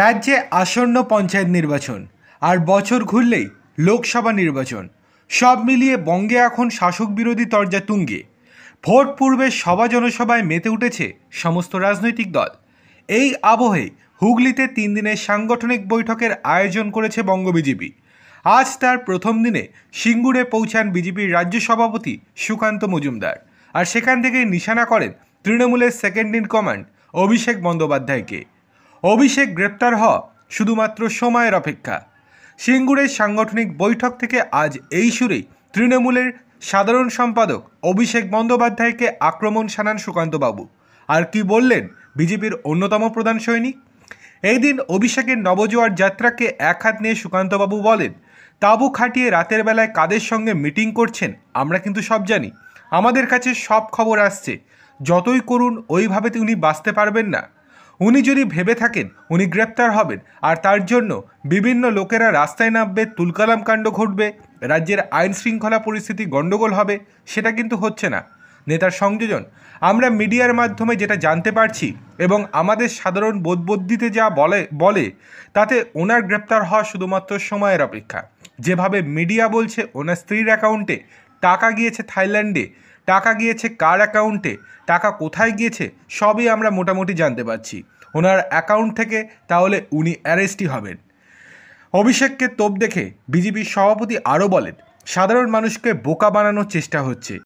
রাজ্যে আসন্ন পঞ্চায়েত নির্বাচন আর বছর ঘুরলেই লোকসভা নির্বাচন সব মিলিয়ে বঙ্গে এখন শাসক বিরোধী তরজা তুঙ্গে ভোট পূর্বে সভা জনসভায় মেতে উঠেছে সমস্ত রাজনৈতিক দল এই আবহে হুগলিতে তিন দিনের সাংগঠনিক বৈঠকের আয়োজন করেছে বঙ্গ বিজেপি আজ তার প্রথম দিনে সিঙ্গুরে পৌঁছান বিজেপির রাজ্য সভাপতি সুকান্ত মজুমদার আর সেখান থেকে নিশানা করেন তৃণমূলের সেকেন্ড ইন কমান্ড অভিষেক বন্দ্যোপাধ্যায়কে অভিষেক গ্রেপ্তার হওয়া শুধুমাত্র সময়ের অপেক্ষা সিঙ্গুরের সাংগঠনিক বৈঠক থেকে আজ এই সুরেই তৃণমূলের সাধারণ সম্পাদক অভিষেক বন্দ্যোপাধ্যায়কে আক্রমণ শানান সুকান্তবাবু আর কি বললেন বিজেপির অন্যতম প্রধান সৈনিক এই দিন অভিষেকের নবজোয়ার যাত্রাকে এক হাত নিয়ে সুকান্তবাবু বলেন তাবু খাটিয়ে রাতের বেলায় কাদের সঙ্গে মিটিং করছেন আমরা কিন্তু সব জানি আমাদের কাছে সব খবর আসছে যতই করুন ওইভাবে তিনি বাঁচতে পারবেন না উনি যদি ভেবে থাকেন উনি গ্রেপ্তার হবেন আর তার জন্য বিভিন্ন লোকেরা রাস্তায় নামবে তুলকালাম কাণ্ড ঘটবে রাজ্যের আইন শৃঙ্খলা পরিস্থিতি গণ্ডগোল হবে সেটা কিন্তু হচ্ছে না নেতার সংযোজন আমরা মিডিয়ার মাধ্যমে যেটা জানতে পারছি এবং আমাদের সাধারণ বোধবুদ্ধিতে যা বলে বলে তাতে ওনার গ্রেপ্তার হওয়া শুধুমাত্র সময়ের অপেক্ষা যেভাবে মিডিয়া বলছে ওনার স্ত্রীর অ্যাকাউন্টে টাকা গিয়েছে থাইল্যান্ডে টাকা গিয়েছে কার অ্যাকাউন্টে টাকা কোথায় গিয়েছে সবই আমরা মোটামুটি জানতে পারছি ওনার অ্যাকাউন্ট থেকে তাহলে উনি অ্যারেস্টই হবেন অভিষেককে তোপ দেখে বিজেপির সভাপতি আরও বলেন সাধারণ মানুষকে বোকা বানানোর চেষ্টা হচ্ছে